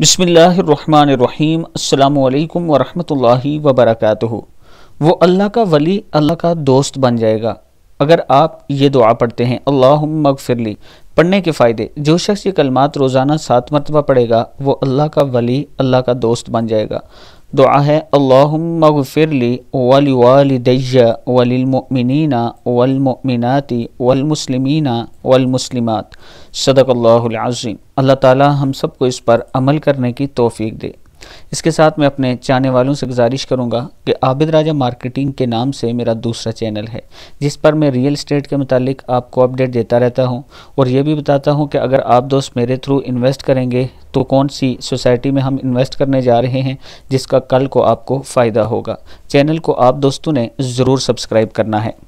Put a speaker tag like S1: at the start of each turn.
S1: बसमीम
S2: अल्लाम वरहमतुल्लाहि वबरकातुहु वो अल्लाह का वली अल्लाह का दोस्त बन जाएगा अगर आप ये दुआ पढ़ते हैं अल्लाह पढ़ने के फ़ायदे जो शख्स ये कलमात रोज़ाना सात मरतबा पढ़ेगा वो अल्लाह का वली अल्लाह का दोस्त बन जाएगा दुआ है अल्लाफ़िरली वल वालदैया वलमिनना वलमिनती वलमसलमिना वलमसलिमत सदक़ल्लाज़ीम अल्लाह ताला हम सबको इस पर अमल करने की तोफ़ी दे इसके साथ मैं अपने चाहने वालों से गुजारिश करूंगा कि आबिद राजा मार्केटिंग के नाम से मेरा दूसरा चैनल है जिस पर मैं रियल इस्टेट के मुतालिक आपको अपडेट देता रहता हूं और ये भी बताता हूं कि अगर आप दोस्त मेरे थ्रू इन्वेस्ट करेंगे तो कौन सी सोसाइटी में हम इन्वेस्ट करने जा रहे हैं जिसका कल को आपको फ़ायदा होगा चैनल को आप दोस्तों ने ज़रूर सब्सक्राइब करना है